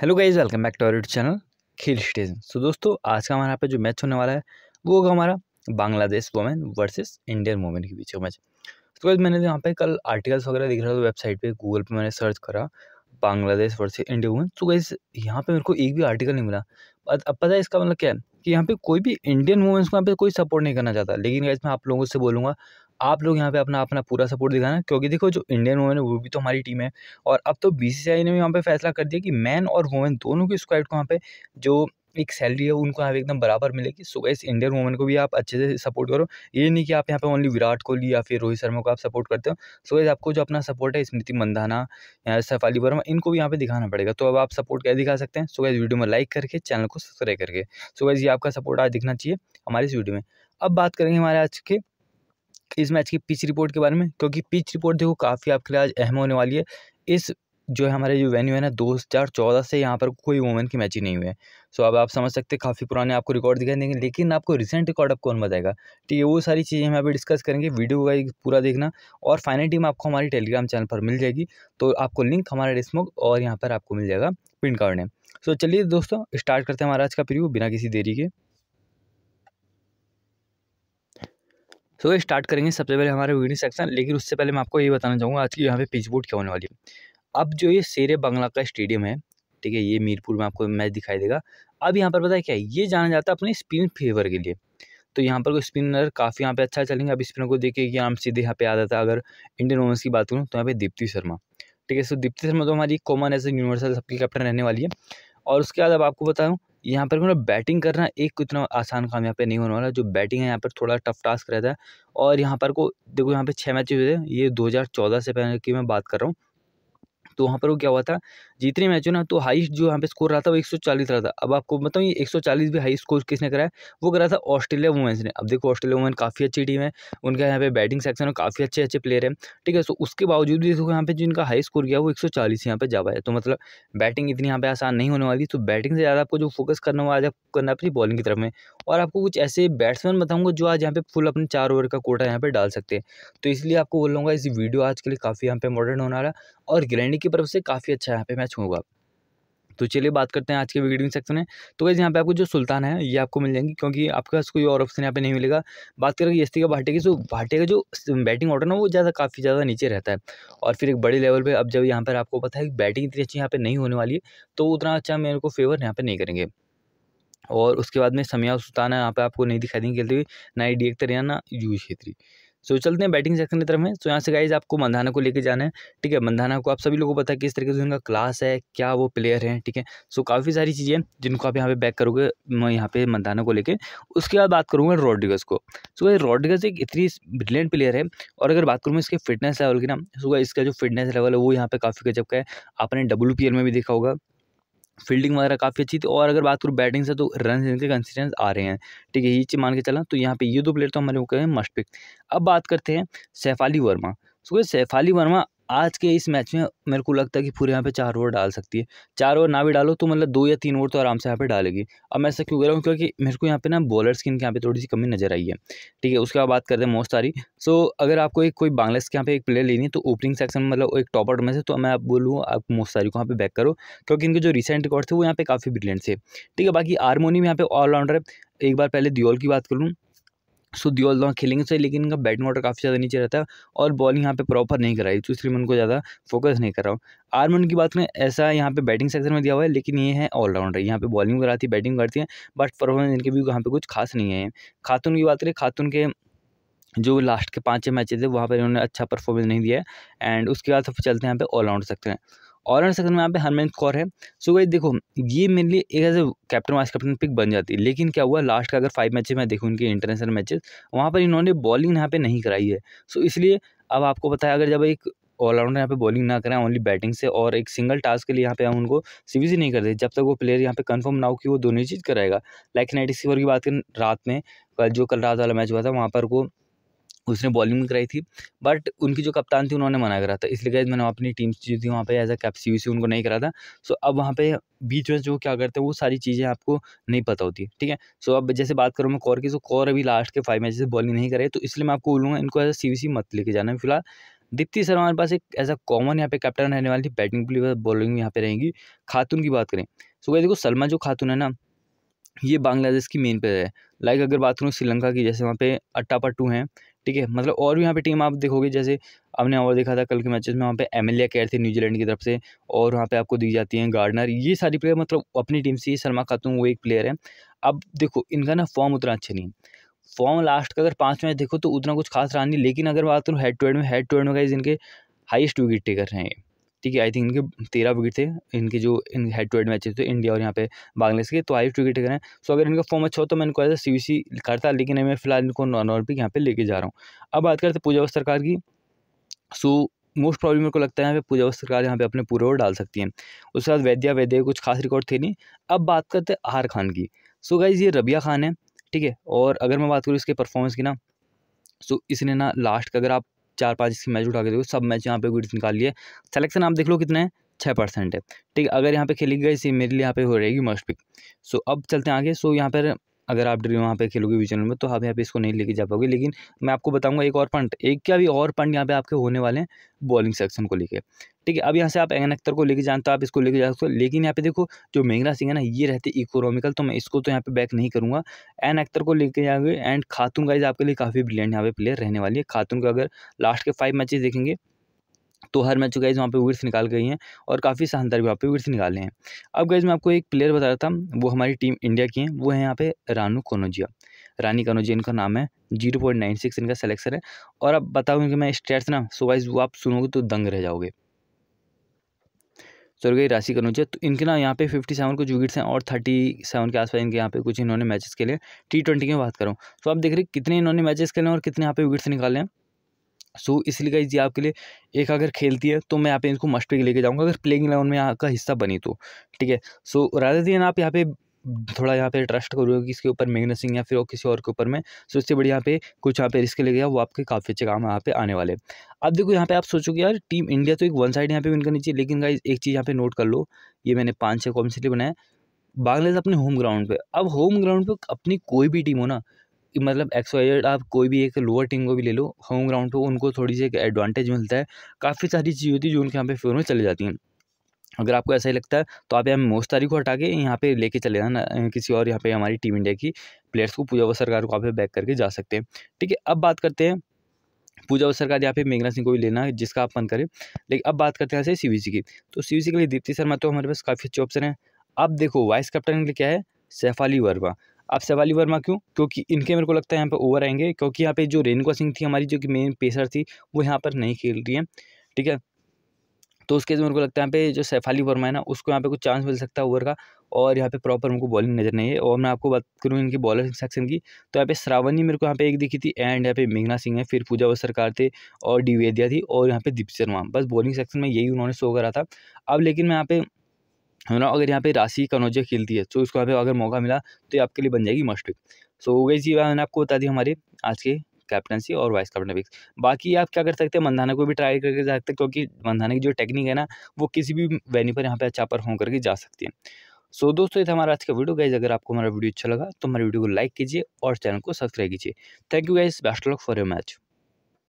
hello guys welcome back to our channel Khel station so दोस्तों आज का हमारे यहाँ पे जो मैच होने वाला है वो होगा हमारा Bangladesh women versus Indian women के बीच का मैच तो गाइज मैंने यहाँ पे कल आर्टिकल्स वगैरह दिख रहा था वेबसाइट पे गूगल पे मैंने सर्च करा बांग्लादेश वर्सेज इंडियन वोमेन तो गाइज यहाँ पे मेरे को एक भी आर्टिकल नहीं मिला अब पता है इसका मतलब क्या है कि यहाँ पे कोई भी इंडियन वुमेंस को यहाँ पे कोई सपोर्ट नहीं करना चाहता लेकिन गाइज मैं आप लोगों से बोलूँगा आप लोग यहाँ पे अपना अपना पूरा सपोर्ट दिखाना क्योंकि देखो जो इंडियन वुमेन है वो भी तो हमारी टीम है और अब तो बी ने भी यहाँ पे फैसला कर दिया कि मैन और वुमेन दोनों की स्क्वाड को यहाँ पे जो एक सैलरी है उनको यहाँ पे एकदम बराबर मिलेगी सो इस इंडियन वुमेन को भी आप अच्छे से सपोर्ट करो ये नहीं कि आप यहाँ पे ओनली विराट कोहली या फिर रोहित शर्मा को आप सपोर्ट करते हो सो इस आपको जो अपना सपोर्ट है स्मृति मंदाना या सैफ अली वर्मा इनको भी यहाँ पे दिखाना पड़ेगा तो अब आप सपोर्ट क्या दिखा सकते हैं सो इस वीडियो में लाइक करके चैनल को सब्सक्राइब करके सो इस ये आपका सपोर्ट आज दिखना चाहिए हमारे इस वीडियो में अब बात करेंगे हमारे आज के इस मैच की पिच रिपोर्ट के बारे में क्योंकि पिच रिपोर्ट देखो काफ़ी आपके लिए आज अहम होने वाली है इस जो है हमारे जो वेन्यू है ना दो हज़ार चौदह से यहाँ पर कोई वुमेन की मैच ही नहीं हुई है सो अब आप समझ सकते हैं काफ़ी पुराने आपको रिकॉर्ड दिखाई देंगे लेकिन आपको रिसेंट रिकॉर्ड आप कौन बताएगा ठीक तो है वो सारी चीज़ें हम यहाँ डिस्कस करेंगे वीडियो का पूरा देखना और फाइनल टीम आपको हमारी टेलीग्राम चैनल पर मिल जाएगी तो आपको लिंक हमारे डिस्मोक और यहाँ पर आपको मिल जाएगा पिन कार्ड है सो चलिए दोस्तों स्टार्ट करते हैं हमारा आज का प्रिव्यू बिना किसी देरी के सो तो so, स्टार्ट करेंगे सबसे पहले हमारे वीडियो सेक्शन लेकिन उससे पहले मैं आपको ये बताना चाहूँगा आज की यहाँ पे बोर्ड क्या होने वाली है अब जो ये शेर बंगला का स्टेडियम है ठीक है ये मीरपुर में आपको मैच दिखाई देगा अब यहाँ पर पता है क्या ये जाना जाता है अपने स्पिन फेवर के लिए तो यहाँ पर कोई स्पिनर काफ़ी यहाँ पे अच्छा चलेंगे अब स्पिनर को देखिए कि हम सीधे यहाँ पे आ जाता है अगर इंडियन ओवर्स की बात करूँ तो यहाँ पे दीप्ति शर्मा ठीक है सो दीप्ति शर्मा तो हमारी कॉमन एज यूनिवर्सल सबकी कैप्टन रहने वाली है और उसके बाद अब आपको बताऊँ यहाँ पर मतलब बैटिंग करना एक इतना आसान काम यहाँ पे नहीं होने वाला जो बैटिंग है यहाँ पर थोड़ा टफ टास्क रहता है और यहाँ पर को देखो यहाँ पे छः मैच हुए थे ये 2014 से पहले की मैं बात कर रहा हूँ तो वहाँ पर वो क्या हुआ था जितने मैचों ना तो हाईस्ट जो यहाँ पे स्कोर रहा था वो एक रहा था अब आपको बताऊँ ये एक भी हाई स्कोर किसने कराया वो करा था ऑस्ट्रेलिया वुमेंस ने अब देखो ऑस्ट्रेलिया वुमेन काफ़ी अच्छी टीम है उनका यहाँ पे बैटिंग सेक्शन में काफ़ी अच्छे अच्छे प्लेयर है ठीक है सो उसके बावजूद भी देखो यहाँ पे जिनका हाई स्कोर गया वो एक सौ चालीस यहाँ पे जा पाया तो मतलब बैटिंग इतनी यहाँ पे आसान नहीं होने वाली तो बैटिंग से ज़्यादा आपको जो फोकस करना हुआ आज करना अपनी बॉलिंग की तरफ में और आपको कुछ ऐसे बैट्समैन बताऊँगा जो आज यहाँ पे फुल अपने चार ओवर का कोटा यहाँ पे डाल सकते हैं तो इसलिए आपको बोलूँगा इस वीडियो आज के लिए काफ़ी यहाँ पे मॉडर्न होने वाला और ग्रैंडी की तरफ से काफ़ी अच्छा यहाँ पे मैच होगा तो चलिए बात करते हैं आज के वीडियो सेक्शन में तो वैसे यहाँ पे आपको जो सुल्तान है ये आपको मिल जाएंगी क्योंकि आपके पास कोई और ऑप्शन यहाँ पे नहीं मिलेगा बात करेंगे यस्ती का भाटे की तो भाटे का जो बैटिंग ऑर्डर ना वो ज़्यादा काफ़ी ज़्यादा नीचे रहता है और फिर एक बड़े लेवल पर अब जब यहाँ पर आपको पता है कि बैटिंग इतनी अच्छी यहाँ पर नहीं होने वाली है तो उतना अच्छा मेरे को फेवर यहाँ पर नहीं करेंगे और उसके बाद में समिया सुल्तान है यहाँ पर आपको नहीं दिखाई देंगे खेलते हुए ना ही डी एक्तर या ना यू छेत्री सो so, चलते हैं बैटिंग सेक्शन की तरफ में सो so, यहाँ से गाइज आपको मंदाना को लेके जाना है ठीक है मंदाना को आप सभी लोगों को पता है किस तरीके से उनका क्लास है क्या वो प्लेयर हैं ठीक है सो so, काफ़ी सारी चीज़ें जिनको आप यहाँ पे बैक करोगे मैं यहाँ पे मंदाना को लेके उसके बाद बात करूँगा रॉड्रिगस को सो so, रॉड्रिगस एक इतनी ब्रिलियंट प्लेयर है और अगर बात करूँ इसके फिटनेस लेवल की ना सो so, इसका जो फिटनेस लेवल है वो यहाँ पर काफ़ी गजब का है आपने डब्ल्यू में भी देखा होगा फील्डिंग वगैरह काफ़ी अच्छी थी और अगर बात करूँ बैटिंग से तो रन इनके कंसिस्टेंस आ रहे हैं ठीक है ये चीज मान के चला तो यहाँ पे ये दो प्लेयर तो हमारे हो गए मस्ट पिक अब बात करते हैं सैफ वर्मा सो सैफ वर्मा आज के इस मैच में मेरे को लगता है कि पूरे यहाँ पे चार ओवर डाल सकती है चार ओवर ना भी डालो तो मतलब दो या तीन ओवर तो आराम से यहाँ पे डालेगी अब मैं ऐसा क्यों कह रहा हूँ क्योंकि मेरे को यहाँ पे ना बॉलर्स की इनके यहाँ पे थोड़ी सी कमी नजर आई है ठीक है उसके बाद बात करते हैं मोस्ट सारी सो अगर आपको एक कोई बांग्लादेश के यहाँ पे एक प्लेयर लेनी है तो ओपनिंग सेक्शन में मतलब एक टॉपर में से तो मैं आप बोलूँ आप मोस्ट सारी को यहाँ पे बैक करो क्योंकि इनके जो रिसेंट रिकॉर्ड थे वो यहाँ पे काफ़ी ब्रिलियंट थे ठीक है बाकी आर्मोनी में यहाँ पे ऑलराउंडर है एक बार पहले दियोल की बात कर लूँ सुधी ऑल राउंड खेलेंगे सही तो लेकिन इनका बैटिंग ऑर्डर काफ़ी ज़्यादा नीचे रहता है और बॉलिंग यहाँ पे प्रॉपर नहीं कराई तो इसलिए मैं उनको ज़्यादा फोकस नहीं कर रहा हूँ आर्मन की बात करें ऐसा यहाँ पे बैटिंग सेक्शन में दिया हुआ है लेकिन ये है ऑलराउंडर यहाँ पे बॉलिंग कराती है बैटिंग करती है बट परफॉर्मेंस इनके भी यहाँ पर कुछ खास नहीं है खातून की बात करें खातून के जो लास्ट के पाँच छः मैचेज थे वहाँ पर इन्होंने अच्छा परफॉर्मेंस नहीं दिया है एंड उसके बाद चलते हैं यहाँ पर ऑलराउंड हैं ऑलराउंड सेक्शन में यहाँ पे हरमेंद कौर है सो गई देखो ये मेरे लिए एक ऐसे कैप्टन वाइस कैप्टन पिक बन जाती है लेकिन क्या हुआ लास्ट का अगर फाइव मैचेस मैं देखूँ उनके इंटरनेशनल मैचेस वहाँ पर इन्होंने बॉलिंग यहाँ पे नहीं कराई है सो इसलिए अब आपको पता है अगर जब एक ऑलराउंडर यहाँ पे बॉलिंग ना करें ओनली बैटिंग से और एक सिंगल टास्क के लिए यहाँ पे हम उनको सीवीसी नहीं करते जब तक वो प्लेयर यहाँ पे कंफर्म ना हो कि वो दोनों ही चीज़ कराएगा लाइक नाइटी सीवर की बात करें रात में जो कल रात वाला मैच हुआ था वहाँ पर वो उसने बॉलिंग भी कराई थी बट उनकी जो कप्तान थी उन्होंने मना करा था इसलिए गैज मैंने अपनी टीम जो थी वहाँ पर एज अ कैप्सी उनको नहीं करा था सो अब वहाँ पे बीच में जो क्या करते हैं वो सारी चीज़ें आपको नहीं पता होती ठीक है सो अब जैसे बात करूँ मैं कौर की तो कौर अभी लास्ट के फाइव से बॉलिंग नहीं करे तो इसलिए मैं आपको बोलूँगा इनको एज अ सी मत लेके जाना फिलहाल दीप्ति सर हमारे पास एक एज अ कॉमन यहाँ पे कैप्टन रहने वाली थी बैटिंग भी बॉलिंग यहाँ पे रहेंगी खातून की बात करें सो क्या देखो सलमा जो खातून है ना ये बांग्लादेश की मेन प्लेयर है लाइक अगर बात करूँ श्रीलंका की जैसे वहाँ पे अट्टापट्टू हैं ठीक है मतलब और भी यहाँ पे टीम आप देखोगे जैसे आपने और देखा था कल के मैचेस में वहाँ पे एमिलिया कैर थे न्यूजीलैंड की तरफ से और वहाँ पे आपको दी जाती हैं गार्डनर ये सारी प्लेयर मतलब अपनी टीम से शर्मा खातून वो एक प्लेयर है अब देखो इनका ना फॉर्म उतना अच्छा नहीं है फॉर्म लास्ट का अगर पाँच मैच देखो तो उतना कुछ खास रहा नहीं लेकिन अगर बात करूँ हेड टू हेड में हेड टू हेड में गाइज इनके हाइस्ट विकेट टेकर हैं ठीक है आई थिंक इनके तेरह विकेट थे इनके जो इन हेड टू हेड मैचेस थे इंडिया और यहाँ पे बांग्लादेश के तो आई विकेट करें सो अगर इनका फॉर्म अच्छा हो तो मैं इनको एज सी सी सी करता लेकिन मैं फिलहाल इनको नॉन ऑलम्पिक यहाँ पे लेके जा रहा हूँ अब बात करते पूजा सरकार की सो मोस्ट प्रॉब्लम मेरे को लगता है यहाँ पे पूजा सरकार यहाँ पे अपने पूरे ओवर डाल सकती हैं उसके बाद वैद्या वैद्य कुछ खास रिकॉर्ड थे नहीं अब बात करते आहर आहार खान की सो गाइज ये रबिया खान है ठीक है और अगर मैं बात करूँ इसके परफॉर्मेंस की ना सो so इसने ना लास्ट का अगर आप चार पाँच इसके मैच उठा के देखो सब मैच यहाँ पे ग्रिड्स निकाल लिए सलेक्शन आप देख लो कितने हैं छः परसेंट है ठीक है अगर यहाँ पे खेली गई सी मेरे लिए यहाँ पे हो रहेगी मस्ट पिक सो अब चलते हैं आगे सो यहाँ पर अगर आप ड्रीम वहाँ पे खेलोगे विजन में तो आप यहाँ पे इसको नहीं लेके जा पाओगे लेकिन मैं आपको बताऊंगा एक और पंट एक क्या भी और पंट यहाँ पे आपके होने वाले हैं बॉलिंग सेक्शन को लेके ठीक है अब यहाँ से आप एन अख्तर को लेके जानते हो आप इसको लेके जा सकते हो लेकिन यहाँ पे देखो जो मेघरा सिंह है ना ये रहते इकोनॉमिकल तो मैं इसको तो यहाँ पे बैक नहीं करूँगा एन अख्तर को लेके जाएंगे एंड खातून गाइज आपके लिए काफ़ी ब्रिलियंट यहाँ पे प्लेयर रहने वाली है खातून का अगर लास्ट के फाइव मैचेज देखेंगे तो हर मैच गाइज वहाँ पे विड्स निकाल गई हैं और काफ़ी शानदार भी वहाँ पे विड्स निकाले हैं अब गाइज मैं आपको एक प्लेयर बता रहा था वो हमारी टीम इंडिया की हैं वो है यहाँ पे रानू कनोजिया रानी कनोजिया इनका नाम है जीरो पॉइंट नाइन सिक्स इनका सेलेक्शन है और अब बताऊँ कि मैं स्टेट्स ना सो वाइज वो आप सुनोगे तो दंग रह जाओगे चल गई राशि कनोजिया तो इनके ना यहाँ पे फिफ्टी सेवन कुछ विकेट्स हैं और थर्टी सेवन के आसपास इनके यहाँ पे कुछ इन्होंने मैचेस खेले टी ट्वेंटी की बात करूँ तो आप देख रहे कितने इन्होंने मैचेस खेले और कितने यहाँ पे विकेट्स निकाले हैं सो so, इसलिए गाइज ये आपके लिए एक अगर खेलती है तो मैं यहाँ पे इनको मस्ट पिक लेके जाऊँगा अगर प्लेइंग इलेवन में यहाँ का हिस्सा बनी तो ठीक है सो राधा दिन आप यहाँ पे थोड़ा यहाँ पे ट्रस्ट करोगे किसके ऊपर मेघना सिंह या फिर और किसी और के ऊपर में सो तो इससे बड़ी यहाँ पे कुछ यहाँ पे रिस्क ले गया वो आपके काफ़ी अच्छे काम यहाँ पे आने वाले अब देखो यहाँ पे आप सोचोगे यार टीम इंडिया तो एक वन साइड यहाँ पे विन करनी चाहिए लेकिन गाइज एक चीज़ यहाँ पे नोट कर लो ये मैंने पाँच छः कॉम्पिटली बनाया बांग्लादेश अपने होम ग्राउंड पे अब होम ग्राउंड पर अपनी कोई भी टीम हो ना मतलब एक्स वाई जेड आप कोई भी एक लोअर टीम को भी ले लो होम ग्राउंड हो उनको थोड़ी सी एक एडवांटेज मिलता है काफ़ी सारी चीज़ होती है जो उनके यहाँ पे फेवर में चले जाती हैं अगर आपको ऐसा ही लगता है तो आप यहाँ तारीख को हटा के यहाँ पे लेके चले जाना किसी और यहाँ पे हमारी टीम इंडिया की प्लेयर्स को पूजा व सरकार को आप बैक करके जा सकते हैं ठीक है अब बात करते हैं पूजा व सरकार यहाँ पे मेघना सिंह को भी लेना है जिसका आप मन करें लेकिन अब बात करते हैं यहाँ से सी की तो सी के लिए दीप्ति शर्मा तो हमारे पास काफ़ी अच्छे ऑप्शन है अब देखो वाइस कैप्टन के लिए क्या है सैफ अली वर्मा अब शैवाली वर्मा क्यों क्योंकि इनके मेरे को लगता है यहाँ पर ओवर आएंगे क्योंकि यहाँ पे जो रेनका सिंह थी हमारी जो कि मेन पेसर थी वो यहाँ पर नहीं खेल रही है ठीक है तो उसके जो मेरे को लगता है यहाँ पे जो सैफाली वर्मा है ना उसको यहाँ पे कुछ चांस मिल सकता है ओवर का और यहाँ पे प्रॉपर उनको बॉलिंग नजर नहीं है और मैं आपको बात करूँ इनकी बॉलर सेक्शन की तो यहाँ पे श्रावणी मेरे को यहाँ पे एक दिखी थी एंड यहाँ पे मेघना सिंह है फिर पूजा वो सरकार थे और डिवेदिया थी और यहाँ पे दीप शर्मा बस बॉलिंग सेक्शन में यही उन्होंने शो करा था अब लेकिन मैं यहाँ पे है ना अगर यहाँ पे राशि कनौजिया खेलती है तो उसको अगर मौका मिला तो ये आपके लिए बन जाएगी मस्ट सो हो गई जी मैंने आपको बता दी हमारे आज के कैप्टनसी और वाइस कैप्टन पिक्स बाकी आप क्या कर सकते हैं मंदाना को भी ट्राई करके जा सकते हैं क्योंकि मंदाना की जो टेक्निक है ना वो किसी भी वैन्यू पर यहाँ पे अच्छा परफॉर्म करके जा सकती है सो so, दोस्तों ये था हमारा आज का वीडियो गाइज अगर आपको हमारा वीडियो अच्छा लगा तो हमारे वीडियो को लाइक कीजिए और चैनल को सब्सक्राइब कीजिए thank you guys best luck for your match